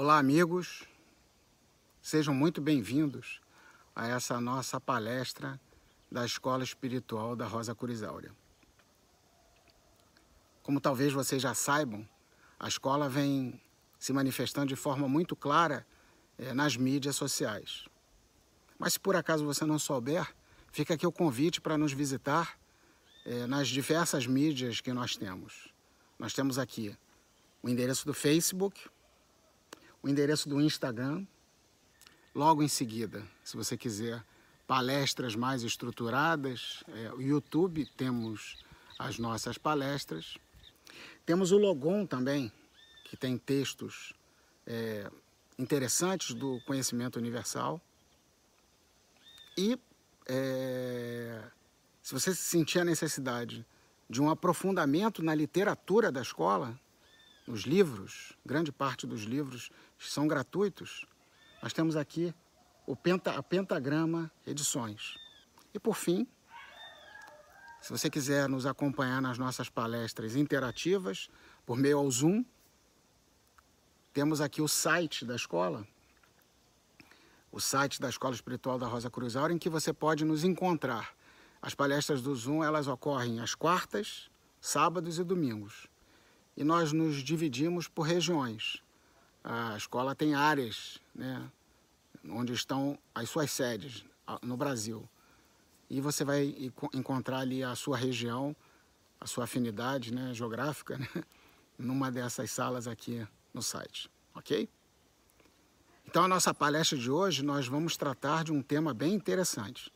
Olá, amigos. Sejam muito bem-vindos a essa nossa palestra da Escola Espiritual da Rosa Curisáurea. Como talvez vocês já saibam, a escola vem se manifestando de forma muito clara é, nas mídias sociais. Mas se por acaso você não souber, fica aqui o convite para nos visitar é, nas diversas mídias que nós temos. Nós temos aqui o endereço do Facebook, o endereço do Instagram. Logo em seguida, se você quiser palestras mais estruturadas, é, o YouTube temos as nossas palestras. Temos o Logon também, que tem textos é, interessantes do conhecimento universal. E é, se você sentir a necessidade de um aprofundamento na literatura da escola, os livros, grande parte dos livros são gratuitos. Nós temos aqui o Penta, a Pentagrama Edições. E por fim, se você quiser nos acompanhar nas nossas palestras interativas por meio ao Zoom, temos aqui o site da escola, o site da Escola Espiritual da Rosa Cruz Aura, em que você pode nos encontrar. As palestras do Zoom, elas ocorrem às quartas, sábados e domingos e nós nos dividimos por regiões. A escola tem áreas né, onde estão as suas sedes no Brasil. E você vai encontrar ali a sua região, a sua afinidade né, geográfica, né, numa dessas salas aqui no site, ok? Então, a nossa palestra de hoje, nós vamos tratar de um tema bem interessante.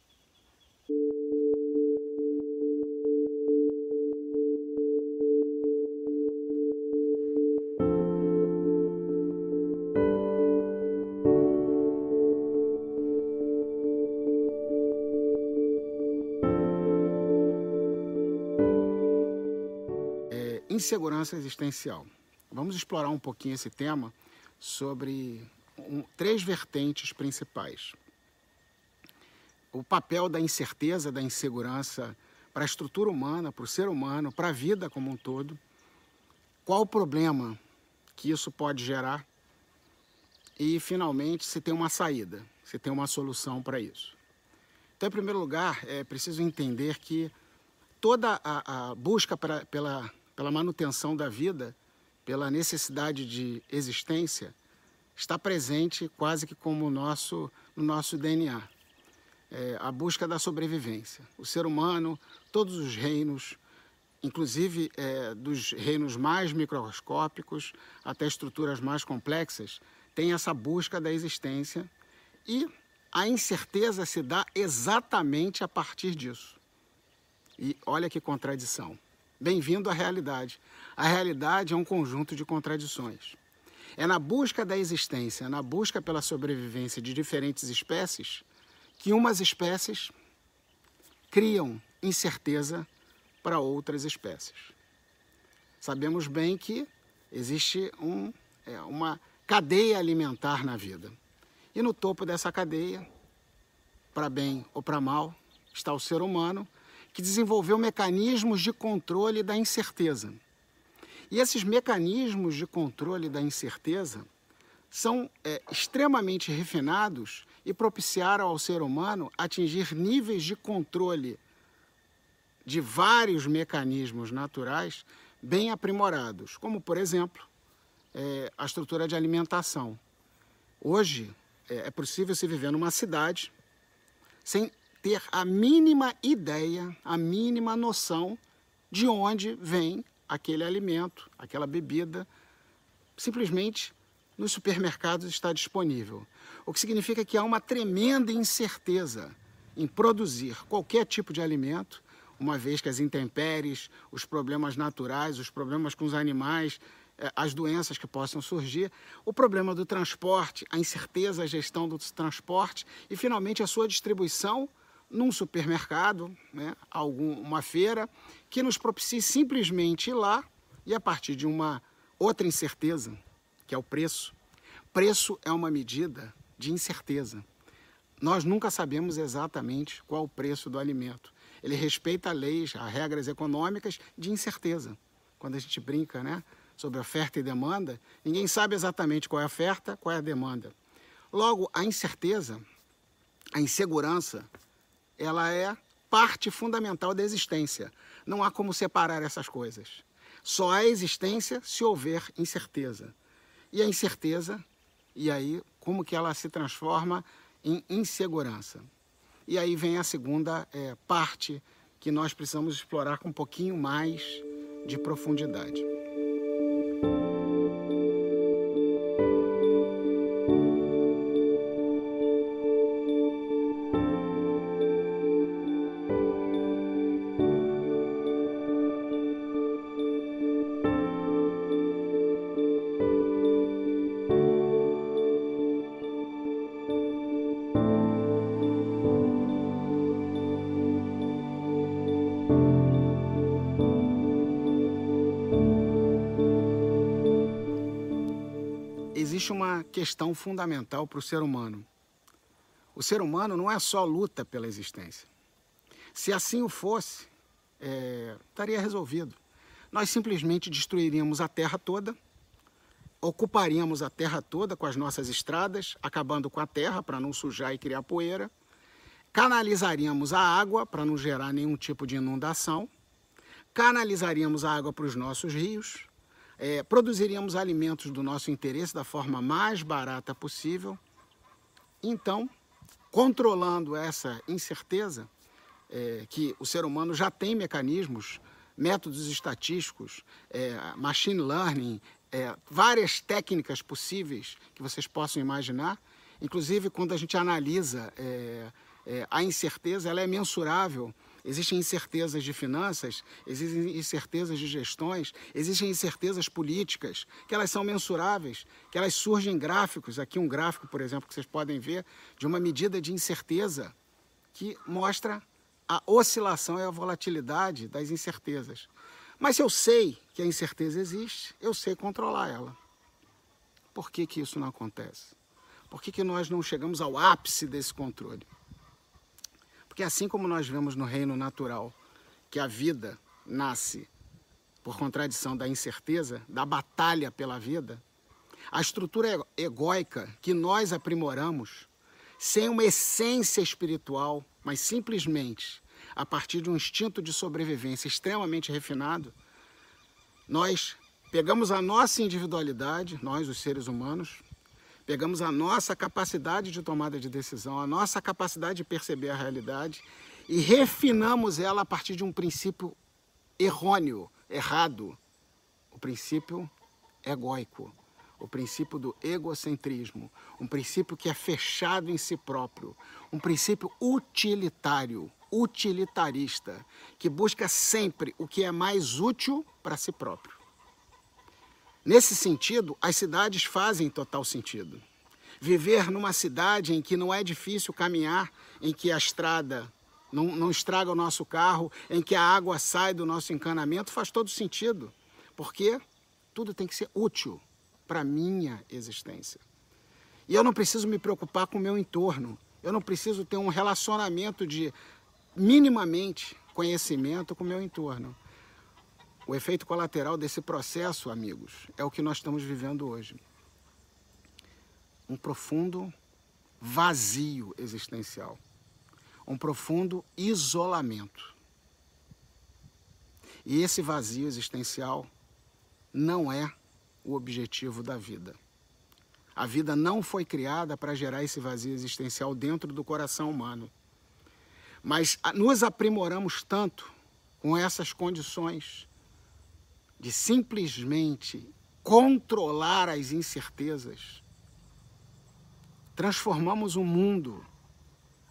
insegurança existencial. Vamos explorar um pouquinho esse tema sobre um, três vertentes principais. O papel da incerteza, da insegurança para a estrutura humana, para o ser humano, para a vida como um todo. Qual o problema que isso pode gerar? E, finalmente, se tem uma saída, se tem uma solução para isso. Então, em primeiro lugar, é preciso entender que toda a, a busca pra, pela pela manutenção da vida, pela necessidade de existência, está presente quase que como nosso, no nosso DNA. É a busca da sobrevivência. O ser humano, todos os reinos, inclusive é, dos reinos mais microscópicos até estruturas mais complexas, tem essa busca da existência e a incerteza se dá exatamente a partir disso. E olha que contradição. Bem-vindo à realidade. A realidade é um conjunto de contradições. É na busca da existência, na busca pela sobrevivência de diferentes espécies, que umas espécies criam incerteza para outras espécies. Sabemos bem que existe um, é, uma cadeia alimentar na vida. E no topo dessa cadeia, para bem ou para mal, está o ser humano que desenvolveu mecanismos de controle da incerteza. E esses mecanismos de controle da incerteza são é, extremamente refinados e propiciaram ao ser humano atingir níveis de controle de vários mecanismos naturais bem aprimorados, como, por exemplo, é, a estrutura de alimentação. Hoje, é, é possível se viver numa cidade sem ter a mínima ideia, a mínima noção de onde vem aquele alimento, aquela bebida. Simplesmente nos supermercados está disponível. O que significa que há uma tremenda incerteza em produzir qualquer tipo de alimento, uma vez que as intempéries, os problemas naturais, os problemas com os animais, eh, as doenças que possam surgir, o problema do transporte, a incerteza, a gestão do transporte e, finalmente, a sua distribuição num supermercado, né, algum, uma feira, que nos propicie simplesmente ir lá e a partir de uma outra incerteza, que é o preço. Preço é uma medida de incerteza. Nós nunca sabemos exatamente qual o preço do alimento. Ele respeita leis, as regras econômicas de incerteza. Quando a gente brinca né, sobre oferta e demanda, ninguém sabe exatamente qual é a oferta, qual é a demanda. Logo, a incerteza, a insegurança, ela é parte fundamental da existência. Não há como separar essas coisas. Só há existência se houver incerteza. E a incerteza, e aí como que ela se transforma em insegurança. E aí vem a segunda é, parte que nós precisamos explorar com um pouquinho mais de profundidade. existe uma questão fundamental para o ser humano. O ser humano não é só luta pela existência. Se assim o fosse, é, estaria resolvido. Nós simplesmente destruiríamos a terra toda, ocuparíamos a terra toda com as nossas estradas, acabando com a terra para não sujar e criar poeira, canalizaríamos a água para não gerar nenhum tipo de inundação, canalizaríamos a água para os nossos rios, é, produziríamos alimentos do nosso interesse da forma mais barata possível. Então, controlando essa incerteza, é, que o ser humano já tem mecanismos, métodos estatísticos, é, machine learning, é, várias técnicas possíveis que vocês possam imaginar. Inclusive, quando a gente analisa é, é, a incerteza, ela é mensurável Existem incertezas de finanças, existem incertezas de gestões, existem incertezas políticas, que elas são mensuráveis, que elas surgem em gráficos. Aqui um gráfico, por exemplo, que vocês podem ver, de uma medida de incerteza que mostra a oscilação e a volatilidade das incertezas. Mas eu sei que a incerteza existe, eu sei controlar ela. Por que, que isso não acontece? Por que, que nós não chegamos ao ápice desse controle? Porque assim como nós vemos no reino natural que a vida nasce por contradição da incerteza, da batalha pela vida, a estrutura egóica que nós aprimoramos, sem uma essência espiritual, mas simplesmente a partir de um instinto de sobrevivência extremamente refinado, nós pegamos a nossa individualidade, nós os seres humanos, pegamos a nossa capacidade de tomada de decisão, a nossa capacidade de perceber a realidade e refinamos ela a partir de um princípio errôneo, errado, o princípio egoico, o princípio do egocentrismo, um princípio que é fechado em si próprio, um princípio utilitário, utilitarista, que busca sempre o que é mais útil para si próprio. Nesse sentido, as cidades fazem total sentido. Viver numa cidade em que não é difícil caminhar, em que a estrada não, não estraga o nosso carro, em que a água sai do nosso encanamento, faz todo sentido. Porque tudo tem que ser útil para a minha existência. E eu não preciso me preocupar com o meu entorno. Eu não preciso ter um relacionamento de minimamente conhecimento com o meu entorno. O efeito colateral desse processo, amigos, é o que nós estamos vivendo hoje. Um profundo vazio existencial, um profundo isolamento. E esse vazio existencial não é o objetivo da vida. A vida não foi criada para gerar esse vazio existencial dentro do coração humano. Mas nos aprimoramos tanto com essas condições de simplesmente controlar as incertezas, transformamos o mundo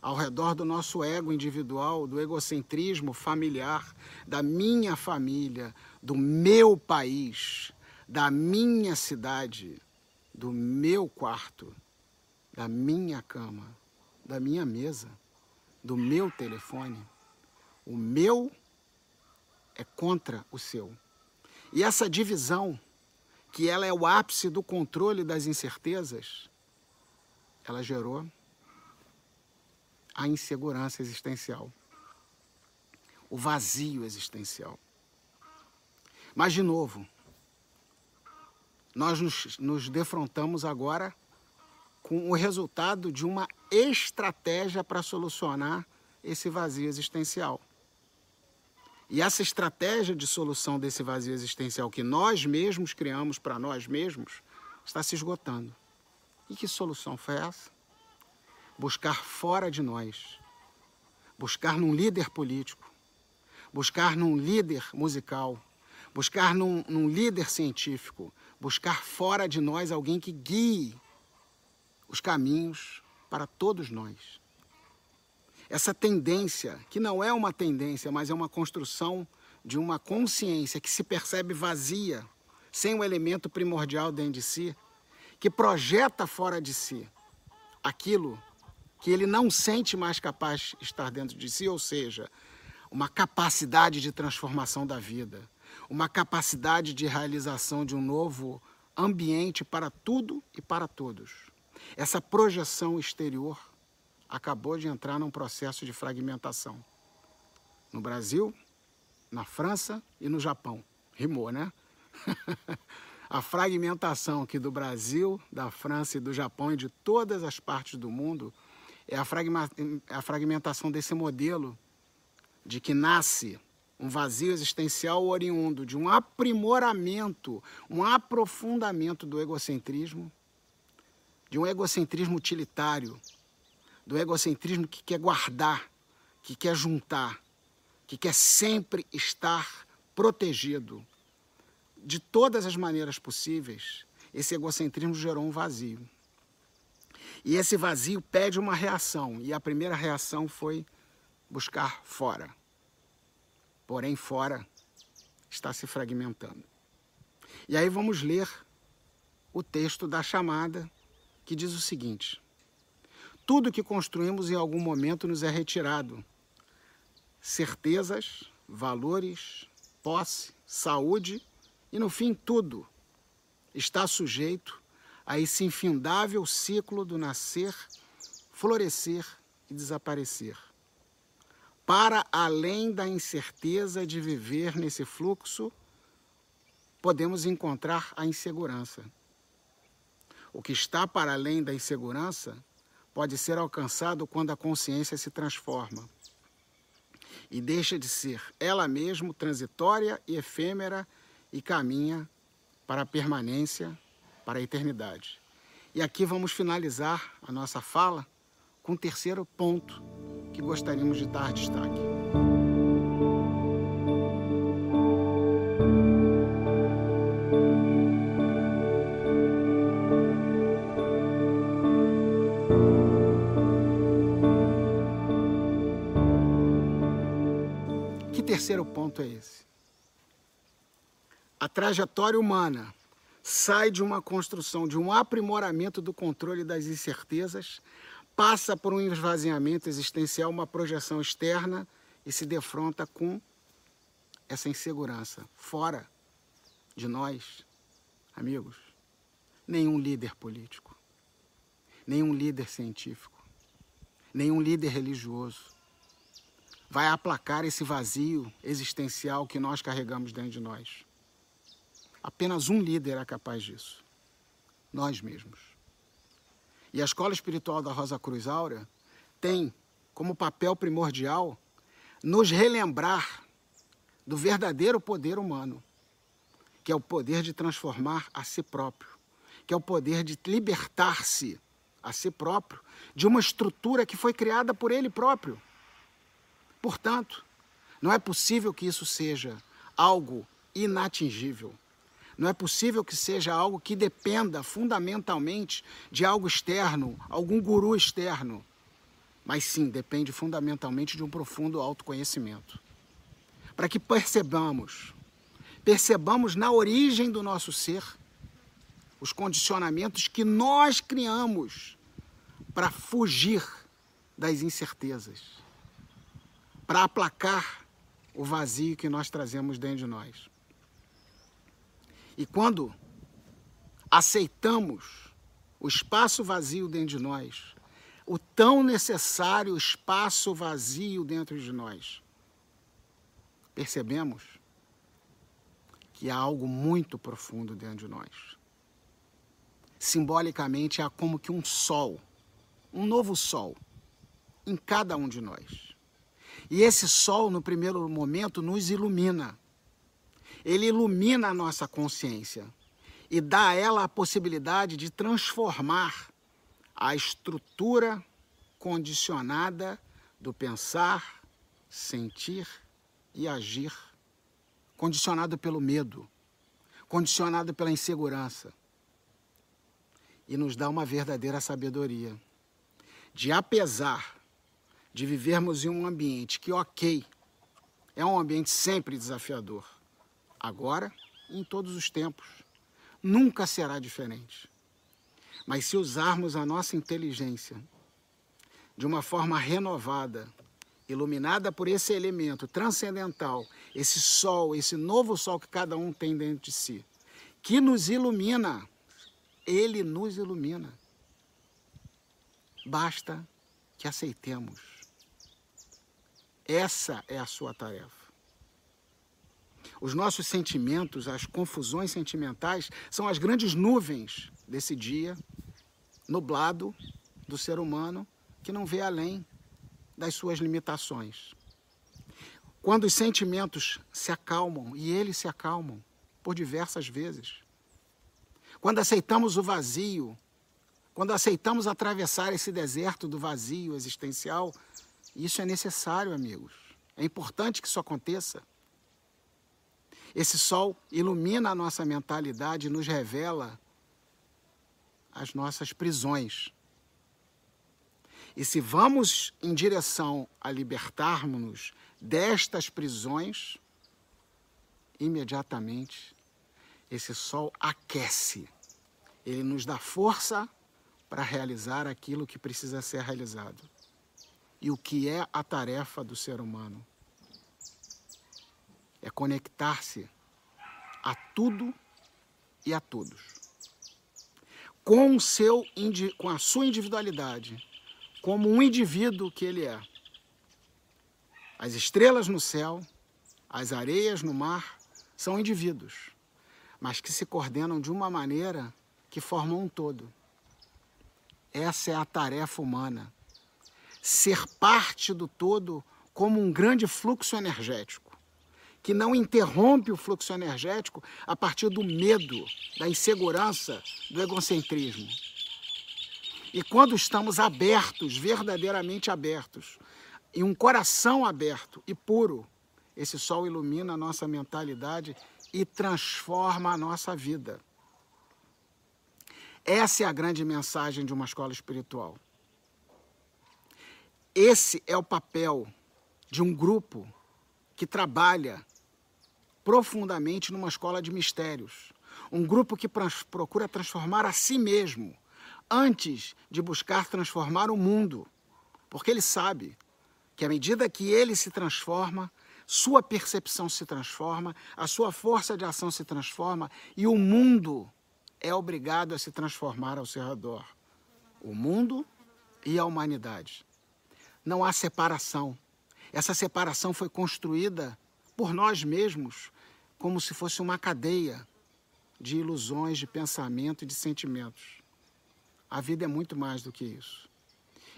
ao redor do nosso ego individual, do egocentrismo familiar, da minha família, do meu país, da minha cidade, do meu quarto, da minha cama, da minha mesa, do meu telefone. O meu é contra o seu. E essa divisão, que ela é o ápice do controle das incertezas, ela gerou a insegurança existencial, o vazio existencial. Mas, de novo, nós nos, nos defrontamos agora com o resultado de uma estratégia para solucionar esse vazio existencial. E essa estratégia de solução desse vazio existencial que nós mesmos criamos para nós mesmos está se esgotando. E que solução foi essa? Buscar fora de nós, buscar num líder político, buscar num líder musical, buscar num, num líder científico, buscar fora de nós alguém que guie os caminhos para todos nós essa tendência, que não é uma tendência, mas é uma construção de uma consciência que se percebe vazia, sem o elemento primordial dentro de si, que projeta fora de si aquilo que ele não sente mais capaz de estar dentro de si, ou seja, uma capacidade de transformação da vida, uma capacidade de realização de um novo ambiente para tudo e para todos. Essa projeção exterior acabou de entrar num processo de fragmentação. No Brasil, na França e no Japão. Rimou, né? a fragmentação aqui do Brasil, da França e do Japão e de todas as partes do mundo é a, é a fragmentação desse modelo de que nasce um vazio existencial oriundo de um aprimoramento, um aprofundamento do egocentrismo, de um egocentrismo utilitário, do egocentrismo que quer guardar, que quer juntar, que quer sempre estar protegido. De todas as maneiras possíveis, esse egocentrismo gerou um vazio. E esse vazio pede uma reação, e a primeira reação foi buscar fora. Porém, fora está se fragmentando. E aí vamos ler o texto da chamada que diz o seguinte: tudo que construímos em algum momento nos é retirado. Certezas, valores, posse, saúde e, no fim, tudo está sujeito a esse infindável ciclo do nascer, florescer e desaparecer. Para além da incerteza de viver nesse fluxo, podemos encontrar a insegurança. O que está para além da insegurança pode ser alcançado quando a consciência se transforma e deixa de ser ela mesma transitória e efêmera e caminha para a permanência, para a eternidade. E aqui vamos finalizar a nossa fala com o um terceiro ponto que gostaríamos de dar destaque. ponto é esse. A trajetória humana sai de uma construção, de um aprimoramento do controle das incertezas, passa por um esvaziamento existencial, uma projeção externa e se defronta com essa insegurança fora de nós, amigos. Nenhum líder político, nenhum líder científico, nenhum líder religioso, vai aplacar esse vazio existencial que nós carregamos dentro de nós. Apenas um líder é capaz disso. Nós mesmos. E a escola espiritual da Rosa Cruz Áurea tem como papel primordial nos relembrar do verdadeiro poder humano, que é o poder de transformar a si próprio, que é o poder de libertar-se a si próprio de uma estrutura que foi criada por ele próprio Portanto, não é possível que isso seja algo inatingível. Não é possível que seja algo que dependa fundamentalmente de algo externo, algum guru externo. Mas sim, depende fundamentalmente de um profundo autoconhecimento. Para que percebamos, percebamos na origem do nosso ser os condicionamentos que nós criamos para fugir das incertezas para aplacar o vazio que nós trazemos dentro de nós. E quando aceitamos o espaço vazio dentro de nós, o tão necessário espaço vazio dentro de nós, percebemos que há algo muito profundo dentro de nós. Simbolicamente, há como que um sol, um novo sol, em cada um de nós. E esse sol, no primeiro momento, nos ilumina. Ele ilumina a nossa consciência e dá a ela a possibilidade de transformar a estrutura condicionada do pensar, sentir e agir, condicionado pelo medo, condicionado pela insegurança, e nos dá uma verdadeira sabedoria de, apesar de vivermos em um ambiente que, ok, é um ambiente sempre desafiador, agora e em todos os tempos. Nunca será diferente. Mas se usarmos a nossa inteligência de uma forma renovada, iluminada por esse elemento transcendental, esse sol, esse novo sol que cada um tem dentro de si, que nos ilumina. Ele nos ilumina. Basta que aceitemos. Essa é a sua tarefa. Os nossos sentimentos, as confusões sentimentais, são as grandes nuvens desse dia nublado do ser humano que não vê além das suas limitações. Quando os sentimentos se acalmam, e eles se acalmam por diversas vezes, quando aceitamos o vazio, quando aceitamos atravessar esse deserto do vazio existencial, isso é necessário, amigos. É importante que isso aconteça. Esse sol ilumina a nossa mentalidade e nos revela as nossas prisões. E se vamos em direção a libertarmos-nos destas prisões, imediatamente esse sol aquece. Ele nos dá força para realizar aquilo que precisa ser realizado e o que é a tarefa do ser humano. É conectar-se a tudo e a todos. Com, seu, com a sua individualidade, como um indivíduo que ele é. As estrelas no céu, as areias no mar, são indivíduos, mas que se coordenam de uma maneira que formam um todo. Essa é a tarefa humana ser parte do todo como um grande fluxo energético, que não interrompe o fluxo energético a partir do medo, da insegurança, do egocentrismo. E quando estamos abertos, verdadeiramente abertos, e um coração aberto e puro, esse sol ilumina a nossa mentalidade e transforma a nossa vida. Essa é a grande mensagem de uma escola espiritual. Esse é o papel de um grupo que trabalha profundamente numa escola de mistérios. Um grupo que procura transformar a si mesmo antes de buscar transformar o mundo. Porque ele sabe que à medida que ele se transforma, sua percepção se transforma, a sua força de ação se transforma e o mundo é obrigado a se transformar ao seu redor. O mundo e a humanidade não há separação. Essa separação foi construída por nós mesmos, como se fosse uma cadeia de ilusões, de pensamento e de sentimentos. A vida é muito mais do que isso.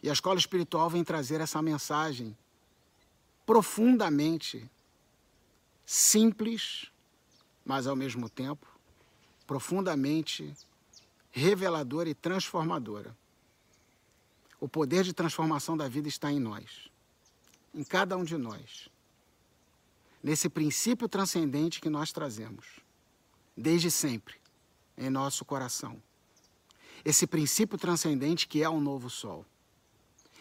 E a escola espiritual vem trazer essa mensagem profundamente simples, mas ao mesmo tempo profundamente reveladora e transformadora. O poder de transformação da vida está em nós, em cada um de nós, nesse princípio transcendente que nós trazemos, desde sempre, em nosso coração. Esse princípio transcendente que é o novo sol,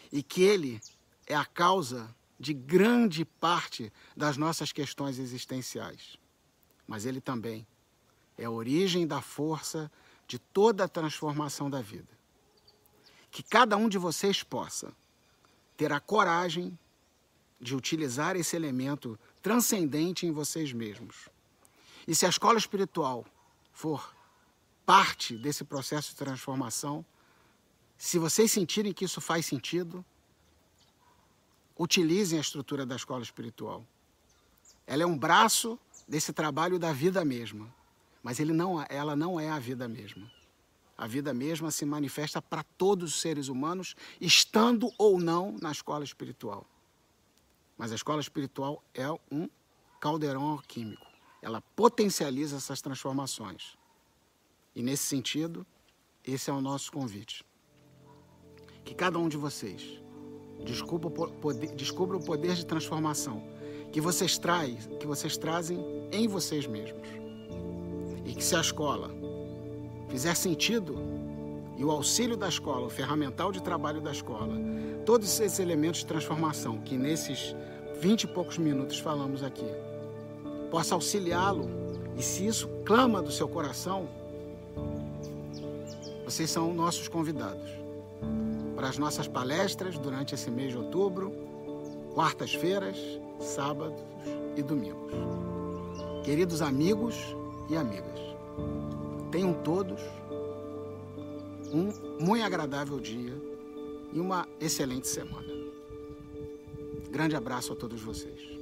e que ele é a causa de grande parte das nossas questões existenciais. Mas ele também é a origem da força de toda a transformação da vida que cada um de vocês possa ter a coragem de utilizar esse elemento transcendente em vocês mesmos. E se a escola espiritual for parte desse processo de transformação, se vocês sentirem que isso faz sentido, utilizem a estrutura da escola espiritual. Ela é um braço desse trabalho da vida mesma, mas não, ela não é a vida mesma. A vida mesma se manifesta para todos os seres humanos, estando ou não na escola espiritual. Mas a escola espiritual é um caldeirão alquímico. Ela potencializa essas transformações. E nesse sentido, esse é o nosso convite. Que cada um de vocês descubra o poder, descubra o poder de transformação que vocês, que vocês trazem em vocês mesmos. E que se a escola fizer sentido, e o auxílio da escola, o ferramental de trabalho da escola, todos esses elementos de transformação que nesses vinte e poucos minutos falamos aqui, possa auxiliá-lo. E se isso clama do seu coração, vocês são nossos convidados para as nossas palestras durante esse mês de outubro, quartas-feiras, sábados e domingos. Queridos amigos e amigas, Tenham todos um muito agradável dia e uma excelente semana. Grande abraço a todos vocês.